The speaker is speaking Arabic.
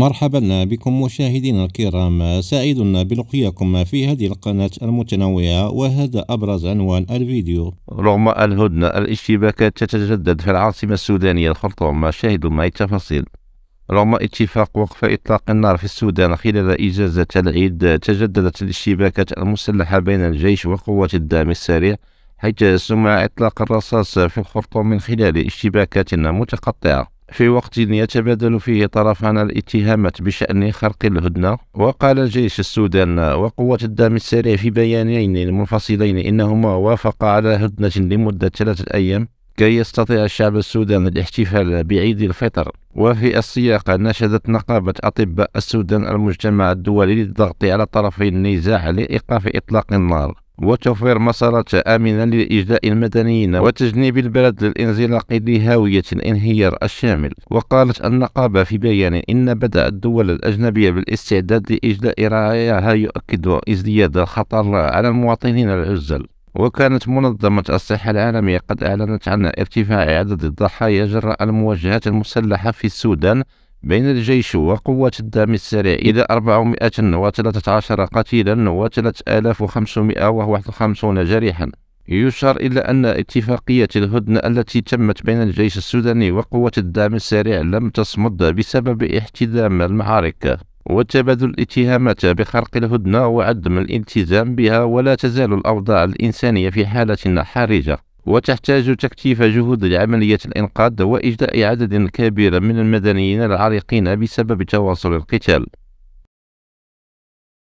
مرحبا بكم مشاهدينا الكرام سعيد بلقياكم في هذه القناة المتنوعة وهذا أبرز عنوان الفيديو رغم الهدنة الاشتباكات تتجدد في العاصمة السودانية الخرطوم شاهدوا معي التفاصيل رغم اتفاق وقف إطلاق النار في السودان خلال إجازة العيد تجددت الاشتباكات المسلحة بين الجيش وقوات الدعم السريع حيث سمع إطلاق الرصاص في الخرطوم من خلال اشتباكات متقطعة في وقت يتبادل فيه طرفان الاتهامات بشأن خرق الهدنة وقال الجيش السودان وقوة الدعم السريع في بيانين منفصلين إنهما وافقا على هدنة لمدة ثلاثة أيام كي يستطيع الشعب السوداني الاحتفال بعيد الفطر وفي السياق نشدت نقابة أطباء السودان المجتمع الدولي للضغط على طرفي النزاع لإيقاف إطلاق النار وتوفير مسارات آمنة لإجلاء المدنيين وتجنيب البلد للانزلاق لهاوية الانهيار الشامل وقالت النقابة في بيان إن بدأ الدول الأجنبية بالاستعداد لإجلاء رعاياها يؤكد ازدياد الخطر على المواطنين العزل وكانت منظمة الصحة العالمية قد أعلنت عن ارتفاع عدد الضحايا جراء المواجهات المسلحة في السودان بين الجيش وقوات الدعم السريع إلى 413 قتيلا و 3551 جريحا يشار إلى أن اتفاقية الهدنة التي تمت بين الجيش السوداني وقوة الدعم السريع لم تصمد بسبب احتدام المعارك وتبادل الاتهامات بخرق الهدنة وعدم الالتزام بها ولا تزال الأوضاع الإنسانية في حالة حرجة وتحتاج تكثيف جهود لعملية الإنقاذ وإجلاء عدد كبير من المدنيين العريقين بسبب تواصل القتال